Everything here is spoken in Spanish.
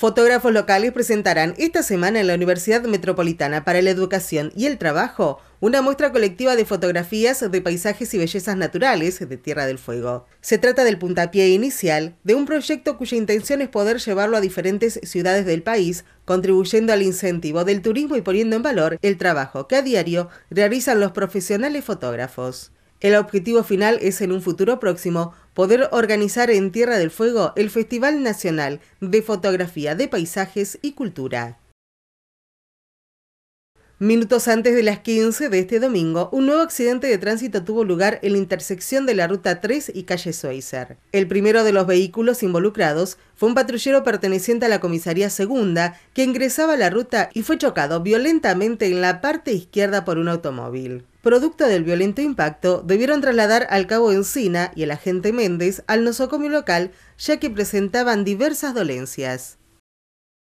Fotógrafos locales presentarán esta semana en la Universidad Metropolitana para la Educación y el Trabajo una muestra colectiva de fotografías de paisajes y bellezas naturales de Tierra del Fuego. Se trata del puntapié inicial de un proyecto cuya intención es poder llevarlo a diferentes ciudades del país, contribuyendo al incentivo del turismo y poniendo en valor el trabajo que a diario realizan los profesionales fotógrafos. El objetivo final es en un futuro próximo poder organizar en Tierra del Fuego el Festival Nacional de Fotografía de Paisajes y Cultura. Minutos antes de las 15 de este domingo, un nuevo accidente de tránsito tuvo lugar en la intersección de la Ruta 3 y Calle soiser El primero de los vehículos involucrados fue un patrullero perteneciente a la comisaría segunda que ingresaba a la ruta y fue chocado violentamente en la parte izquierda por un automóvil. Producto del violento impacto, debieron trasladar al cabo Encina y el agente Méndez al nosocomio local, ya que presentaban diversas dolencias.